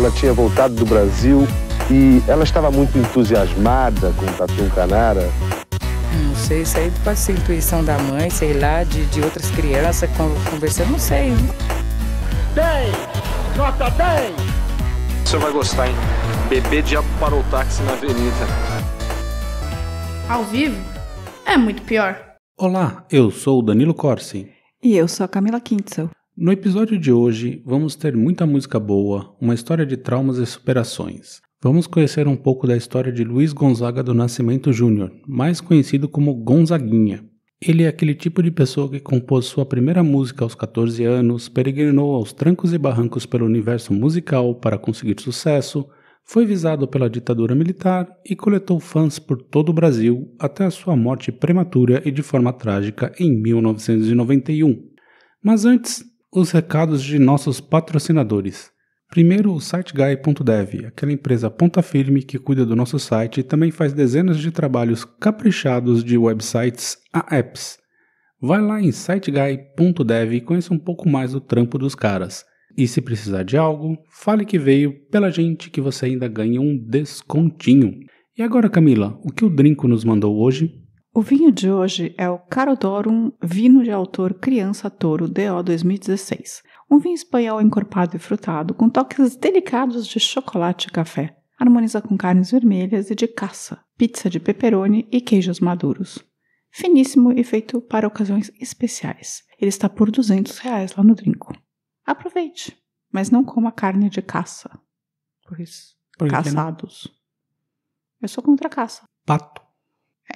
Ela tinha voltado do Brasil e ela estava muito entusiasmada com o Tatu Canara. Não sei, isso aí pode ser intuição da mãe, sei lá, de, de outras crianças conversando, não sei. bem Nota bem Você vai gostar, hein? Bebê diabo parou o táxi na avenida. Ao vivo é muito pior. Olá, eu sou o Danilo Corsi. E eu sou a Camila Kintzel. No episódio de hoje, vamos ter muita música boa, uma história de traumas e superações. Vamos conhecer um pouco da história de Luiz Gonzaga do Nascimento Júnior, mais conhecido como Gonzaguinha. Ele é aquele tipo de pessoa que compôs sua primeira música aos 14 anos, peregrinou aos trancos e barrancos pelo universo musical para conseguir sucesso, foi visado pela ditadura militar e coletou fãs por todo o Brasil até a sua morte prematura e de forma trágica em 1991. Mas antes, os recados de nossos patrocinadores. Primeiro, o siteguy.dev, aquela empresa ponta firme que cuida do nosso site e também faz dezenas de trabalhos caprichados de websites a apps. Vai lá em siteguy.dev e conheça um pouco mais o trampo dos caras. E se precisar de algo, fale que veio pela gente que você ainda ganha um descontinho. E agora, Camila, o que o Drinco nos mandou hoje? O vinho de hoje é o Carodorum Vino de Autor Criança Toro DO 2016. Um vinho espanhol encorpado e frutado, com toques delicados de chocolate e café. Harmoniza com carnes vermelhas e de caça, pizza de pepperoni e queijos maduros. Finíssimo e feito para ocasiões especiais. Ele está por 200 reais lá no Drinco. Aproveite, mas não coma carne de caça. Por isso, caçados. Eu sou contra a caça. Pato.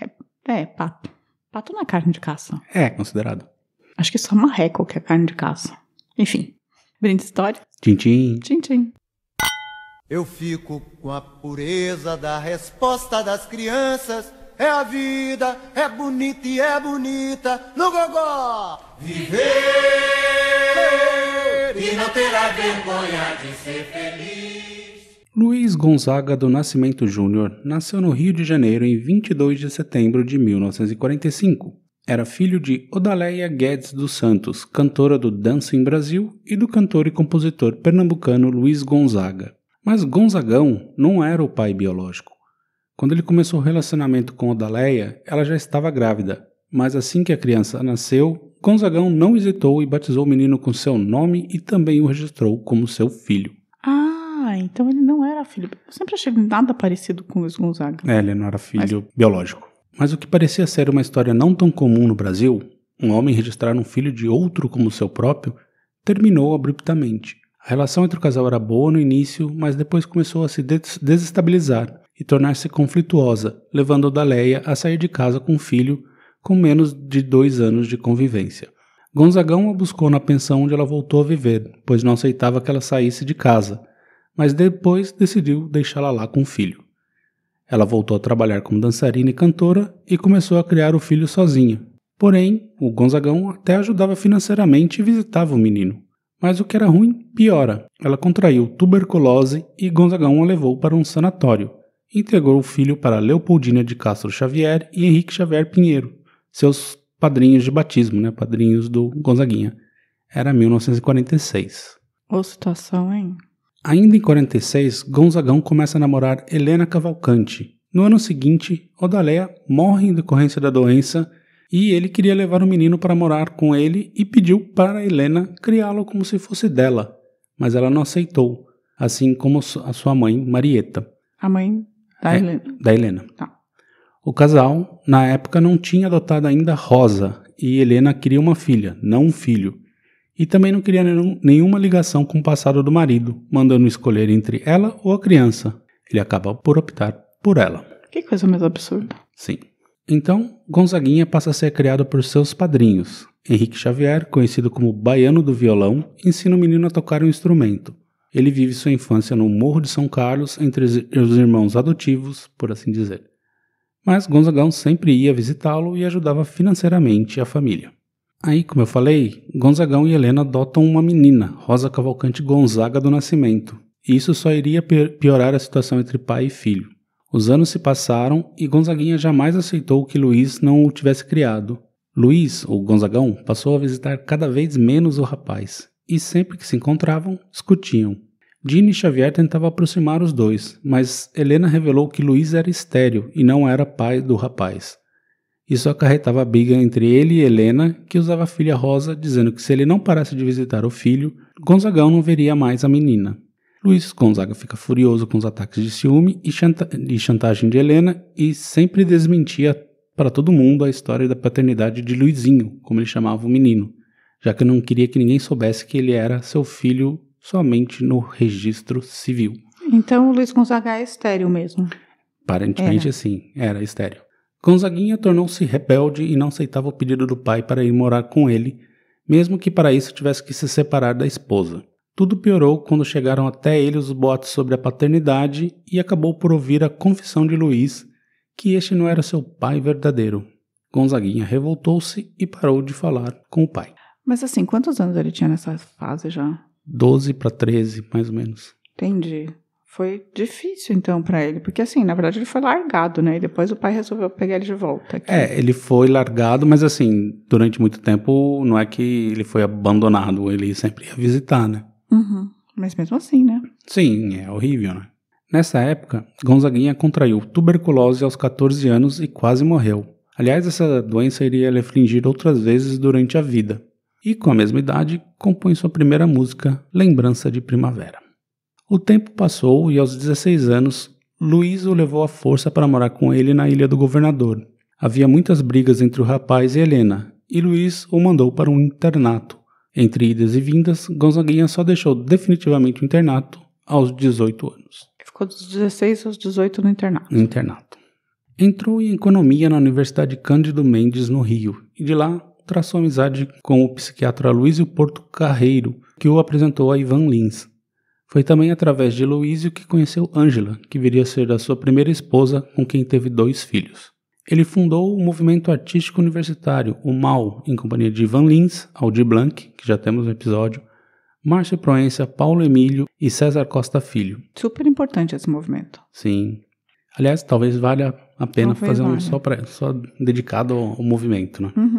É, é, pato. Pato não é carne de caça. É, considerado. Acho que é só marreco que é carne de caça. Enfim. Brinde história. Tchim, tchim. Tchim, tchim. Eu fico com a pureza da resposta das crianças. É a vida, é bonita e é bonita. No gogó! Viver! E não terá vergonha de ser feliz. Luiz Gonzaga do Nascimento Júnior nasceu no Rio de Janeiro em 22 de setembro de 1945. Era filho de Odaleia Guedes dos Santos, cantora do Dança em Brasil, e do cantor e compositor pernambucano Luiz Gonzaga. Mas Gonzagão não era o pai biológico. Quando ele começou o relacionamento com Odaleia, ela já estava grávida, mas assim que a criança nasceu, Gonzagão não hesitou e batizou o menino com seu nome e também o registrou como seu filho. Ah pai, então ele não era filho. Eu sempre achei nada parecido com os Gonzaga. É, ele não era filho Mas... biológico. Mas o que parecia ser uma história não tão comum no Brasil, um homem registrar um filho de outro como seu próprio, terminou abruptamente. A relação entre o casal era boa no início, mas depois começou a se desestabilizar e tornar-se conflituosa, levando Daleia a sair de casa com o filho com menos de dois anos de convivência. Gonzagão a buscou na pensão onde ela voltou a viver, pois não aceitava que ela saísse de casa, mas depois decidiu deixá-la lá com o filho. Ela voltou a trabalhar como dançarina e cantora e começou a criar o filho sozinha. Porém, o Gonzagão até ajudava financeiramente e visitava o menino. Mas o que era ruim, piora. Ela contraiu tuberculose e Gonzagão a levou para um sanatório. Entregou o filho para Leopoldina de Castro Xavier e Henrique Xavier Pinheiro, seus padrinhos de batismo, né? Padrinhos do Gonzaguinha. Era 1946. Ô situação, hein? Ainda em 46, Gonzagão começa a namorar Helena Cavalcante. No ano seguinte, Odaleia morre em decorrência da doença e ele queria levar o menino para morar com ele e pediu para Helena criá-lo como se fosse dela, mas ela não aceitou, assim como a sua mãe, Marieta. A mãe da é, Helena. Da Helena. Tá. O casal, na época, não tinha adotado ainda Rosa e Helena queria uma filha, não um filho e também não queria nenhuma ligação com o passado do marido, mandando escolher entre ela ou a criança. Ele acaba por optar por ela. Que coisa mais absurda. Sim. Então, Gonzaguinha passa a ser criado por seus padrinhos. Henrique Xavier, conhecido como Baiano do Violão, ensina o menino a tocar um instrumento. Ele vive sua infância no Morro de São Carlos, entre os irmãos adotivos, por assim dizer. Mas Gonzagão sempre ia visitá-lo e ajudava financeiramente a família. Aí, como eu falei, Gonzagão e Helena adotam uma menina, Rosa Cavalcante Gonzaga do Nascimento. E isso só iria piorar a situação entre pai e filho. Os anos se passaram e Gonzaguinha jamais aceitou que Luiz não o tivesse criado. Luiz, ou Gonzagão, passou a visitar cada vez menos o rapaz, e sempre que se encontravam, discutiam. Dini e Xavier tentavam aproximar os dois, mas Helena revelou que Luiz era estéril e não era pai do rapaz. Isso acarretava briga entre ele e Helena, que usava a filha Rosa, dizendo que se ele não parasse de visitar o filho, Gonzagão não veria mais a menina. Luiz Gonzaga fica furioso com os ataques de ciúme e, chanta e chantagem de Helena e sempre desmentia para todo mundo a história da paternidade de Luizinho, como ele chamava o menino, já que não queria que ninguém soubesse que ele era seu filho somente no registro civil. Então o Luiz Gonzaga é estéreo mesmo? Aparentemente era. sim, era estéreo. Gonzaguinha tornou-se rebelde e não aceitava o pedido do pai para ir morar com ele, mesmo que para isso tivesse que se separar da esposa. Tudo piorou quando chegaram até ele os boatos sobre a paternidade e acabou por ouvir a confissão de Luiz que este não era seu pai verdadeiro. Gonzaguinha revoltou-se e parou de falar com o pai. Mas assim, quantos anos ele tinha nessa fase já? Doze para treze, mais ou menos. Entendi. Foi difícil, então, para ele, porque assim, na verdade, ele foi largado, né? E depois o pai resolveu pegar ele de volta. Aqui. É, ele foi largado, mas assim, durante muito tempo, não é que ele foi abandonado, ele sempre ia visitar, né? Uhum. Mas mesmo assim, né? Sim, é horrível, né? Nessa época, Gonzaguinha contraiu tuberculose aos 14 anos e quase morreu. Aliás, essa doença iria lhe afligir outras vezes durante a vida. E com a mesma idade, compõe sua primeira música, Lembrança de Primavera. O tempo passou e aos 16 anos, Luiz o levou à força para morar com ele na Ilha do Governador. Havia muitas brigas entre o rapaz e Helena, e Luiz o mandou para um internato. Entre idas e vindas, Gonzaguinha só deixou definitivamente o internato aos 18 anos. Ficou dos 16 aos 18 no internato. No internato. Entrou em economia na Universidade Cândido Mendes, no Rio, e de lá traçou amizade com o psiquiatra Luiz Porto Carreiro, que o apresentou a Ivan Lins. Foi também através de Luísio que conheceu Ângela, que viria a ser a sua primeira esposa, com quem teve dois filhos. Ele fundou o movimento artístico universitário, o MAU, em companhia de Ivan Lins, Aldi Blanc, que já temos no episódio, Márcio Proença, Paulo Emílio e César Costa Filho. Super importante esse movimento. Sim. Aliás, talvez valha a pena talvez fazer um só, pra, só dedicado ao, ao movimento, né? Uhum.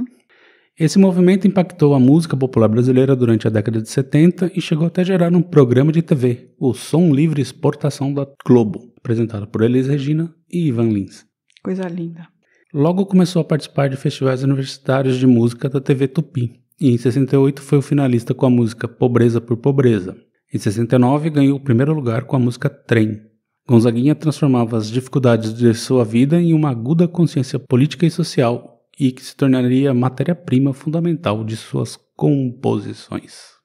Esse movimento impactou a música popular brasileira durante a década de 70 e chegou até a gerar um programa de TV, o Som Livre Exportação da Globo, apresentado por Elis Regina e Ivan Lins. Coisa linda. Logo começou a participar de festivais universitários de música da TV Tupi, e em 68 foi o finalista com a música Pobreza por Pobreza. Em 69 ganhou o primeiro lugar com a música Trem. Gonzaguinha transformava as dificuldades de sua vida em uma aguda consciência política e social e que se tornaria matéria-prima fundamental de suas composições.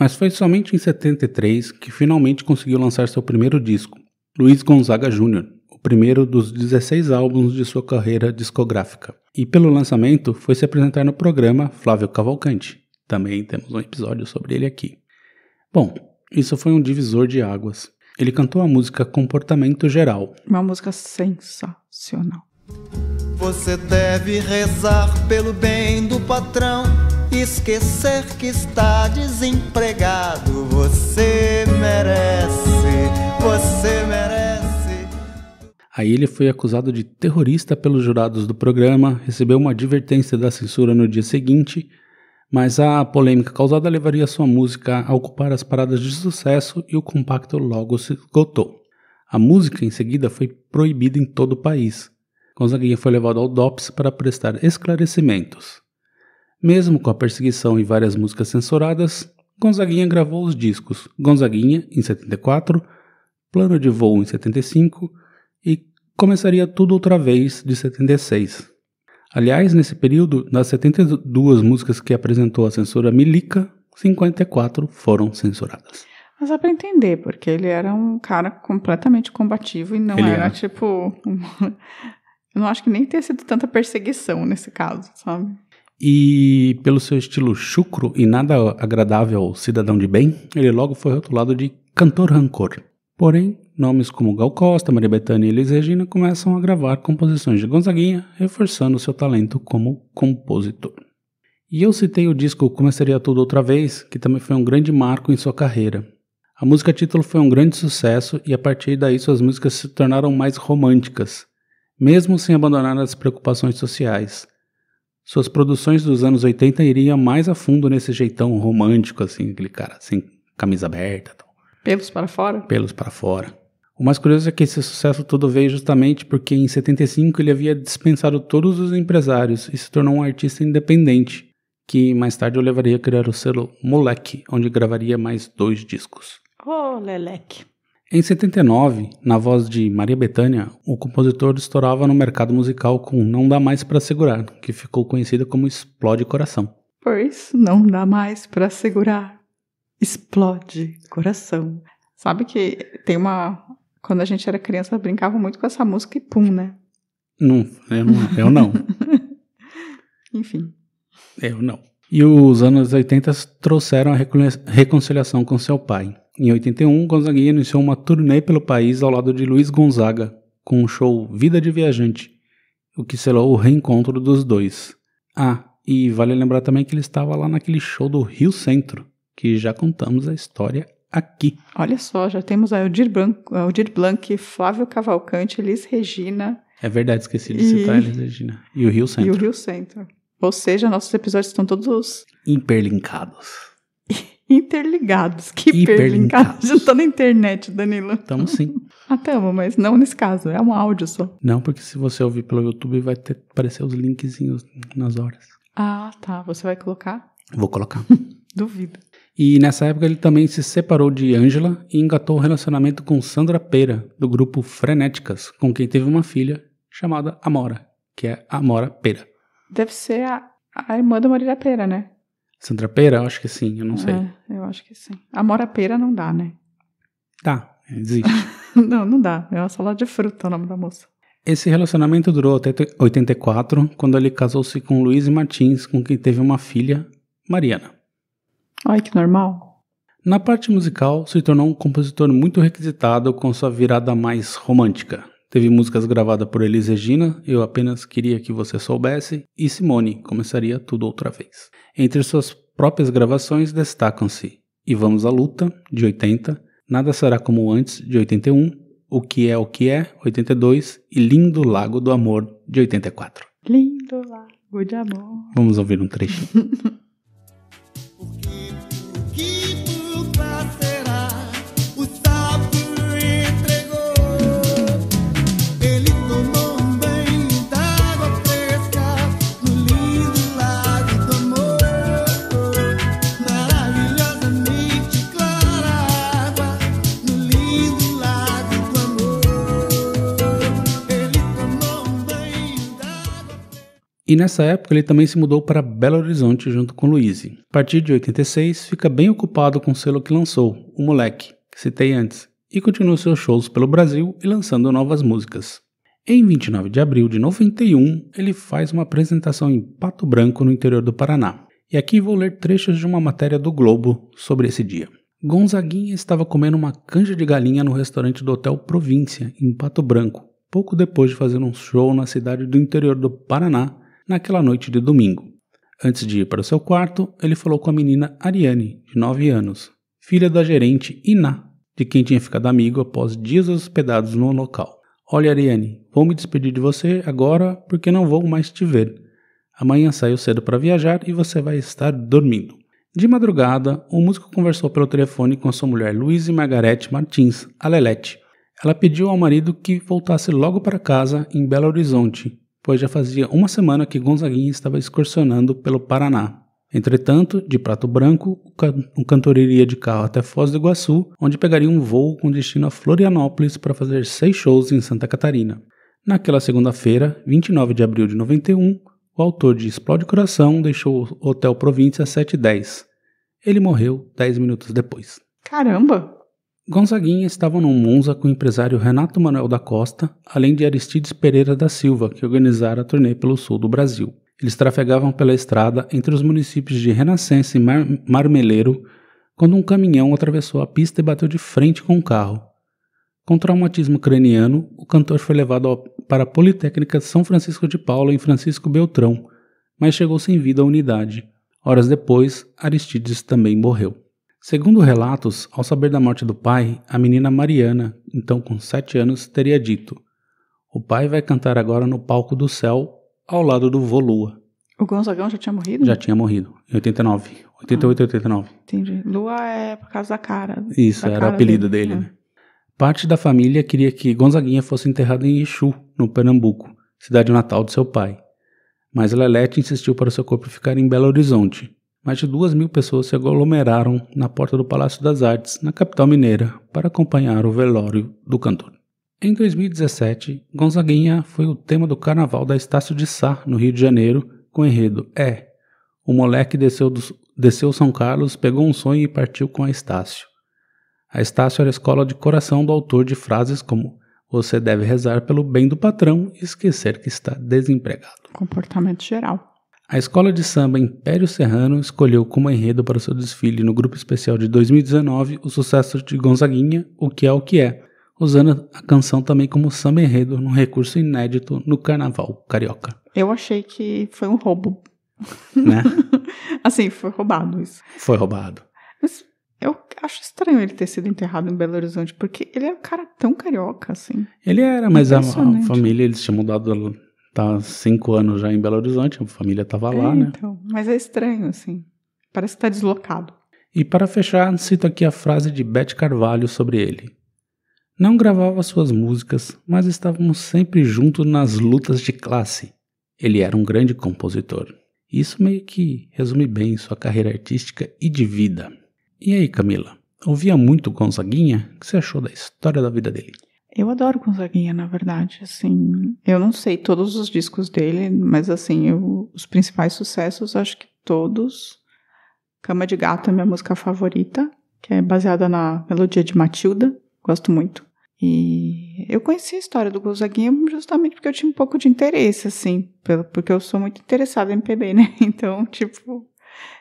Mas foi somente em 73 que finalmente conseguiu lançar seu primeiro disco, Luiz Gonzaga Jr., o primeiro dos 16 álbuns de sua carreira discográfica. E pelo lançamento foi se apresentar no programa Flávio Cavalcante. Também temos um episódio sobre ele aqui. Bom, isso foi um divisor de águas. Ele cantou a música Comportamento Geral. Uma música sensacional. Você deve rezar pelo bem do patrão, esquecer que está desempregado. Você merece, você merece. Aí ele foi acusado de terrorista pelos jurados do programa, recebeu uma advertência da censura no dia seguinte, mas a polêmica causada levaria sua música a ocupar as paradas de sucesso e o compacto logo se esgotou. A música em seguida foi proibida em todo o país. Gonzaguinha foi levado ao DOPS para prestar esclarecimentos. Mesmo com a perseguição e várias músicas censuradas, Gonzaguinha gravou os discos Gonzaguinha, em 74, Plano de Voo, em 75 e Começaria Tudo Outra Vez, de 76. Aliás, nesse período, das 72 músicas que apresentou a censura milica, 54 foram censuradas. Mas dá pra entender, porque ele era um cara completamente combativo e não era, era, tipo eu não acho que nem tenha sido tanta perseguição nesse caso, sabe? E pelo seu estilo chucro e nada agradável ao cidadão de bem, ele logo foi rotulado de cantor rancor. Porém, nomes como Gal Costa, Maria Bethânia e Elis Regina começam a gravar composições de Gonzaguinha, reforçando seu talento como compositor. E eu citei o disco Começaria Tudo Outra Vez, que também foi um grande marco em sua carreira. A música título foi um grande sucesso e a partir daí suas músicas se tornaram mais românticas, mesmo sem abandonar as preocupações sociais. Suas produções dos anos 80 iriam mais a fundo nesse jeitão romântico, assim, aquele cara, assim, camisa aberta. Tal. Pelos para fora? Pelos para fora. O mais curioso é que esse sucesso todo veio justamente porque em 75 ele havia dispensado todos os empresários e se tornou um artista independente, que mais tarde o levaria a criar o selo Moleque, onde gravaria mais dois discos. Oh, Leleque. Em 79, na voz de Maria Bethânia, o compositor estourava no mercado musical com Não Dá Mais para Segurar, que ficou conhecida como Explode Coração. Pois não dá mais para segurar. Explode Coração. Sabe que tem uma. Quando a gente era criança, brincava muito com essa música e pum, né? Não, eu não. Eu não. Enfim. Eu não. E os anos 80 trouxeram a reconciliação com seu pai. Em 81, Gonzaguinha iniciou uma turnê pelo país ao lado de Luiz Gonzaga, com o show Vida de Viajante, o que selou o reencontro dos dois. Ah, e vale lembrar também que ele estava lá naquele show do Rio Centro, que já contamos a história aqui. Olha só, já temos a Aldir Blanc, Aldir Blanc Flávio Cavalcante, Elis Regina. É verdade, esqueci de e... citar Elis Regina. E o Rio Centro. E o Rio Centro. Ou seja, nossos episódios estão todos. imperlincados. interligados, que hiperlinkados. Já tá na internet, Danilo. Estamos sim. Ah, tamo, mas não nesse caso, é um áudio só. Não, porque se você ouvir pelo YouTube vai ter, aparecer os linkzinhos nas horas. Ah, tá. Você vai colocar? Vou colocar. Duvido. E nessa época ele também se separou de Angela e engatou um relacionamento com Sandra Pera, do grupo Frenéticas, com quem teve uma filha chamada Amora, que é Amora Pera. Deve ser a, a irmã da Marília Pera, né? Sandra Pera? acho que sim, eu não sei. É, eu acho que sim. Amora Pera não dá, né? Tá, é, existe. não, não dá. É uma sala de fruta o nome da moça. Esse relacionamento durou até 84, quando ele casou-se com Luiz Martins, com quem teve uma filha, Mariana. Ai, que normal. Na parte musical, se tornou um compositor muito requisitado com sua virada mais romântica. Teve músicas gravadas por Elis Regina, Eu Apenas Queria Que Você Soubesse, e Simone, Começaria Tudo Outra Vez. Entre suas próprias gravações destacam-se E Vamos à Luta, de 80, Nada Será Como Antes, de 81, O Que É O Que É, 82, e Lindo Lago do Amor, de 84. Lindo Lago de Amor. Vamos ouvir um trechinho. E nessa época ele também se mudou para Belo Horizonte junto com Luizzi. A partir de 86, fica bem ocupado com o selo que lançou, O Moleque, que citei antes, e continua seus shows pelo Brasil e lançando novas músicas. Em 29 de abril de 91, ele faz uma apresentação em Pato Branco, no interior do Paraná. E aqui vou ler trechos de uma matéria do Globo sobre esse dia. Gonzaguinha estava comendo uma canja de galinha no restaurante do Hotel Província, em Pato Branco, pouco depois de fazer um show na cidade do interior do Paraná naquela noite de domingo. Antes de ir para o seu quarto, ele falou com a menina Ariane, de 9 anos, filha da gerente Iná, de quem tinha ficado amigo após dias hospedados no local. Olha, Ariane, vou me despedir de você agora porque não vou mais te ver. Amanhã saio cedo para viajar e você vai estar dormindo. De madrugada, o músico conversou pelo telefone com sua mulher Luiz Margarete Martins, a Lelete. Ela pediu ao marido que voltasse logo para casa em Belo Horizonte, pois já fazia uma semana que Gonzaguinha estava excursionando pelo Paraná. Entretanto, de Prato Branco, o cantor iria de carro até Foz do Iguaçu, onde pegaria um voo com destino a Florianópolis para fazer seis shows em Santa Catarina. Naquela segunda-feira, 29 de abril de 91, o autor de Explode Coração deixou o Hotel Província às 7h10. Ele morreu 10 minutos depois. Caramba! Gonzaguinha estava no Monza com o empresário Renato Manuel da Costa, além de Aristides Pereira da Silva, que organizara a turnê pelo sul do Brasil. Eles trafegavam pela estrada entre os municípios de Renascença e Mar Marmeleiro quando um caminhão atravessou a pista e bateu de frente com um carro. Com traumatismo craniano, o cantor foi levado para a Politécnica São Francisco de Paula em Francisco Beltrão, mas chegou sem vida à unidade. Horas depois, Aristides também morreu. Segundo relatos, ao saber da morte do pai, a menina Mariana, então com sete anos, teria dito: O pai vai cantar agora no palco do céu, ao lado do Volua. O Gonzagão já tinha morrido? Já tinha morrido, em 89. 88, ah, 89. Entendi. Lua é por causa da cara. Isso, da era cara o apelido dele, dele é. né? Parte da família queria que Gonzaguinha fosse enterrado em Exu, no Pernambuco, cidade natal de seu pai. Mas Lelete insistiu para o seu corpo ficar em Belo Horizonte, mais de duas mil pessoas se aglomeraram na porta do Palácio das Artes, na capital mineira, para acompanhar o velório do cantor. Em 2017, Gonzaguinha foi o tema do carnaval da Estácio de Sá, no Rio de Janeiro, com o enredo É. O moleque desceu, do, desceu São Carlos, pegou um sonho e partiu com a Estácio. A Estácio era a escola de coração do autor de frases como Você deve rezar pelo bem do patrão e esquecer que está desempregado. Comportamento geral. A escola de samba Império Serrano escolheu como enredo para o seu desfile no grupo especial de 2019 o sucesso de Gonzaguinha, O Que É O Que É, usando a canção também como samba enredo, num recurso inédito no carnaval carioca. Eu achei que foi um roubo. Né? assim, foi roubado isso. Foi roubado. Mas eu acho estranho ele ter sido enterrado em Belo Horizonte, porque ele é um cara tão carioca, assim. Ele era, mas a, a família, eles tinham mudado tá cinco anos já em Belo Horizonte, a família estava é, lá, né? Então, mas é estranho, assim. Parece que está deslocado. E para fechar, cito aqui a frase de Beth Carvalho sobre ele. Não gravava suas músicas, mas estávamos sempre juntos nas lutas de classe. Ele era um grande compositor. Isso meio que resume bem sua carreira artística e de vida. E aí, Camila? Ouvia muito Gonzaguinha? O que você achou da história da vida dele? Eu adoro Gonzaguinha, na verdade, assim, eu não sei todos os discos dele, mas assim, eu, os principais sucessos, acho que todos. Cama de Gato é minha música favorita, que é baseada na melodia de Matilda, gosto muito. E eu conheci a história do Gonzaguinha justamente porque eu tinha um pouco de interesse, assim, porque eu sou muito interessada em MPB, né? Então, tipo,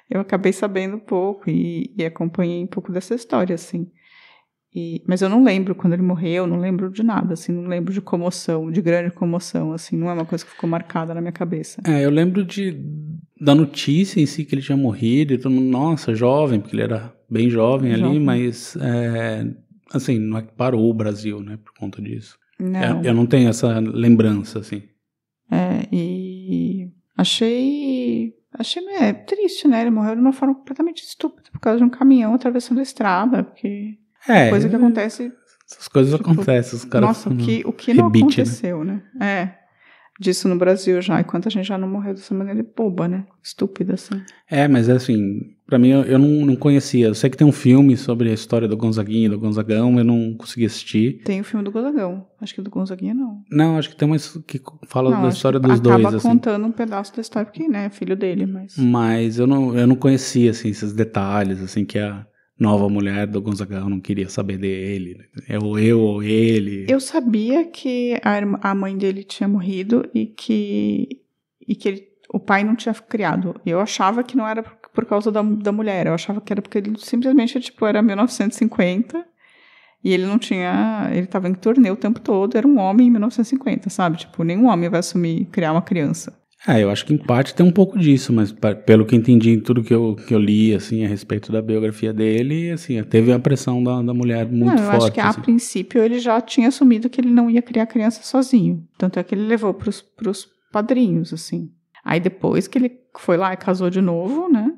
eu acabei sabendo um pouco e, e acompanhei um pouco dessa história, assim. E, mas eu não lembro quando ele morreu, não lembro de nada, assim, não lembro de comoção, de grande comoção, assim, não é uma coisa que ficou marcada na minha cabeça. É, eu lembro de, da notícia em si que ele tinha morrido, e todo mundo, nossa, jovem, porque ele era bem jovem, jovem. ali, mas, é, assim, não é que parou o Brasil, né, por conta disso. É, não. É, eu não tenho essa lembrança, assim. É, e achei achei é, triste, né? Ele morreu de uma forma completamente estúpida por causa de um caminhão atravessando a estrada, porque é. Coisa que acontece. Essas coisas tipo, acontecem, os caras. Nossa, o que, o que não rebite, né? aconteceu, né? né? É. Disso no Brasil já. E quanta gente já não morreu dessa maneira boba, né? Estúpida, assim. É, mas é assim, para mim eu, eu, não, não conhecia. Eu sei que tem um filme sobre a história do Gonzaguinha e do Gonzagão, eu não consegui assistir. Tem o um filme do Gonzagão. Acho que do Gonzaguinha não. Não, acho que tem uma que fala não, da história dos acaba dois. Acaba assim. contando um pedaço da história, porque, né, é filho dele, mas. Mas eu não, eu não conhecia, assim, esses detalhes, assim, que é a nova mulher do Gonzagão não queria saber dele. Né? É ou eu ou ele. Eu sabia que a, a, mãe dele tinha morrido e que, e que ele, o pai não tinha criado. Eu achava que não era por, por causa da, da mulher. Eu achava que era porque ele simplesmente tipo, era 1950 e ele não tinha. Ele estava em turnê o tempo todo. Era um homem em 1950, sabe? Tipo, nenhum homem vai assumir criar uma criança. É, eu acho que em parte tem um pouco disso, mas pelo que entendi tudo que eu, que eu li, assim, a respeito da biografia dele, assim, teve a pressão da, da mulher muito não, eu forte. Eu acho que assim. a princípio ele já tinha assumido que ele não ia criar criança sozinho. Tanto é que ele levou pros, pros padrinhos, assim. Aí depois que ele foi lá e casou de novo, né?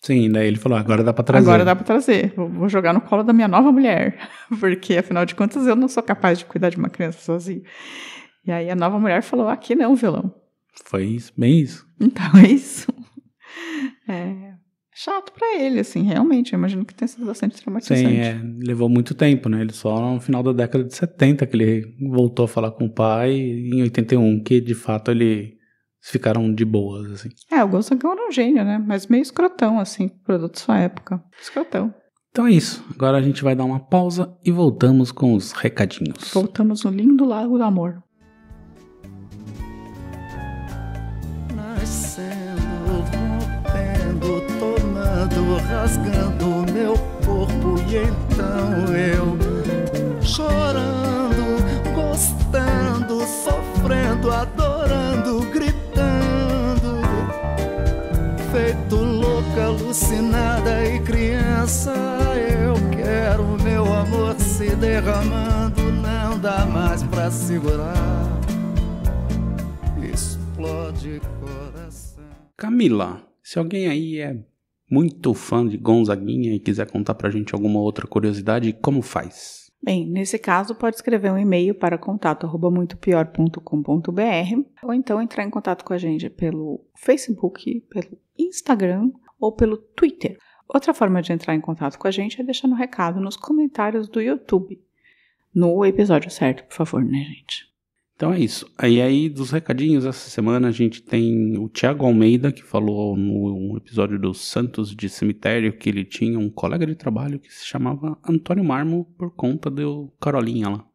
Sim, daí ele falou, agora dá pra trazer. Agora dá pra trazer. Vou, jogar no colo da minha nova mulher. Porque, afinal de contas, eu não sou capaz de cuidar de uma criança sozinho. E aí a nova mulher falou, aqui não, vilão. Foi isso, bem isso. Então é isso. É chato para ele, assim, realmente. Eu imagino que tenha sido bastante traumatizante. Sim, é, levou muito tempo, né? Ele só no final da década de 70 que ele voltou a falar com o pai, e em 81 que de fato ele ficaram de boas, assim. É, o Gonçalves era é um gênio, né? Mas meio escrotão, assim, produto de sua época. Escrotão. Então é isso. Agora a gente vai dar uma pausa e voltamos com os recadinhos. Voltamos no lindo Lago do Amor. crescendo, rompendo, tomando, rasgando meu corpo e então eu chorando, gostando, sofrendo, adorando, gritando, feito louca, alucinada e criança, eu quero meu amor se derramando, não dá mais pra segurar. Camila, se alguém aí é muito fã de Gonzaguinha e quiser contar pra gente alguma outra curiosidade, como faz? Bem, nesse caso pode escrever um e-mail para contato@muitopior.com.br ou então entrar em contato com a gente pelo Facebook, pelo Instagram ou pelo Twitter. Outra forma de entrar em contato com a gente é deixando um recado nos comentários do YouTube. No episódio certo, por favor, né, gente? Então é isso. E aí, dos recadinhos, essa semana a gente tem o Tiago Almeida, que falou no episódio do Santos de Cemitério que ele tinha um colega de trabalho que se chamava Antônio Marmo por conta do Carolinha lá.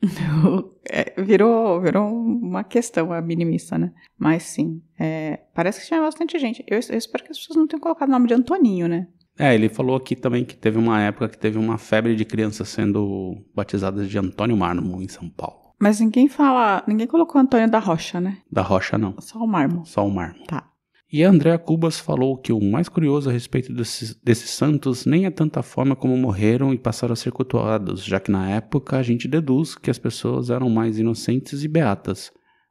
É, virou, virou uma questão a é minimista, né? Mas sim, é, parece que tinha bastante gente. Eu, eu espero que as pessoas não tenham colocado o nome de Antoninho, né? É, ele falou aqui também que teve uma época que teve uma febre de crianças sendo batizadas de Antônio Marmo em São Paulo. Mas ninguém fala. Ninguém colocou Antônio da Rocha, né? Da Rocha, não. Só o mármore. Só o mármore. Tá. E Andréa Cubas falou que o mais curioso a respeito desses, desses santos nem é tanta forma como morreram e passaram a ser cultuados, já que na época a gente deduz que as pessoas eram mais inocentes e beatas.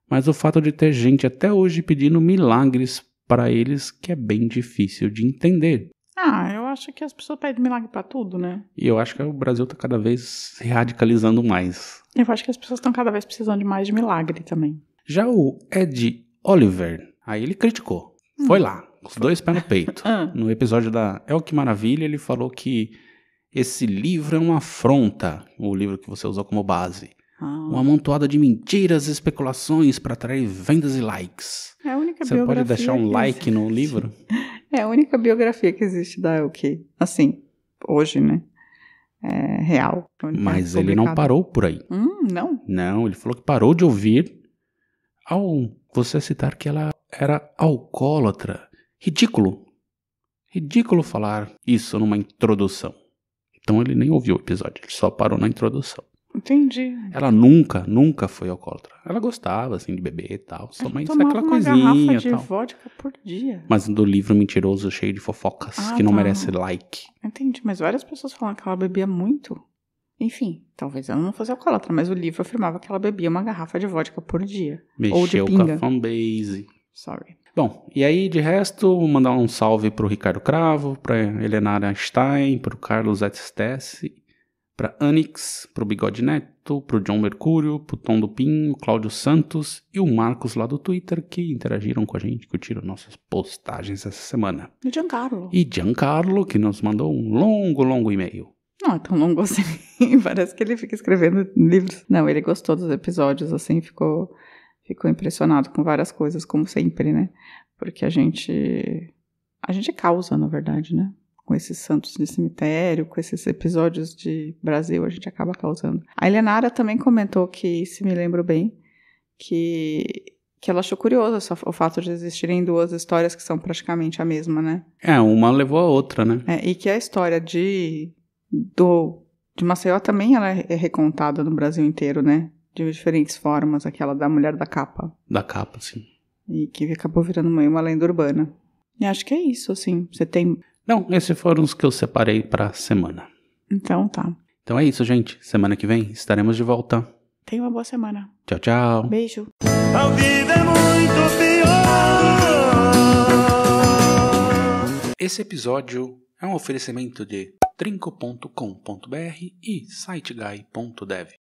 Mas o fato de ter gente até hoje pedindo milagres para eles que é bem difícil de entender. Ah, eu acho que as pessoas pedem milagre para tudo, né? E eu acho que o Brasil tá cada vez se radicalizando mais. Eu acho que as pessoas estão cada vez precisando de mais de milagre também. Já o Ed Oliver, aí ele criticou. Hum. Foi lá, os dois pés no peito. Ah. no episódio da El é Que Maravilha, ele falou que esse livro é uma afronta, o livro que você usou como base. Ah. Uma amontoada de mentiras e especulações para atrair vendas e likes. É a única Você pode deixar um like no livro? É a única biografia que existe da Elke, assim, hoje, né? É, real. Então, tá Mas ele não parou por aí. Hum, não? Não, ele falou que parou de ouvir ao você citar que ela era alcoólatra. Ridículo. Ridículo falar isso numa introdução. Então ele nem ouviu o episódio, ele só parou na introdução. Entendi. Ela nunca, nunca foi alcoólatra. Ela gostava, assim, de beber e tal. Só é, mais aquela uma garrafa de tal. vodka por dia. Mas do livro mentiroso, cheio de fofocas, ah, que não tá. merece like. Entendi, mas várias pessoas falam que ela bebia muito. Enfim, talvez ela não fosse alcoólatra, mas o livro afirmava que ela bebia uma garrafa de vodka por dia. Mexeu ou de pinga. com a fanbase. Sorry. Bom, e aí de resto, mandar um salve pro Ricardo Cravo, pra Eleonora Stein, pro Carlos Etstesse para Anix, para o Bigode Neto, para o John Mercúrio, para o Tom do Pinho, Cláudio Santos e o Marcos lá do Twitter que interagiram com a gente, curtiram nossas postagens essa semana. E Giancarlo. E Giancarlo, que nos mandou um longo, longo e-mail. Não é tão longo assim. Parece que ele fica escrevendo livros. Não, ele gostou dos episódios, assim, ficou, ficou impressionado com várias coisas, como sempre, né? Porque a gente. A gente é causa, na verdade, né? com esses santos de cemitério, com esses episódios de Brasil, a gente acaba causando. A Ilenara também comentou que, se me lembro bem, que, que ela achou curioso o fato de existirem duas histórias que são praticamente a mesma, né? É, uma levou a outra, né? É, e que a história de, do, de Maceió também ela é recontada no Brasil inteiro, né? De diferentes formas, aquela da mulher da capa. Da capa, sim. E que acabou virando uma lenda urbana. E acho que é isso, assim. Você tem não, esses foram os que eu separei para a semana. Então tá. Então é isso, gente. Semana que vem estaremos de volta. Tenha uma boa semana. Tchau, tchau. Beijo. A vida é muito pior. Esse episódio é um oferecimento de trinco.com.br e siteguy.dev.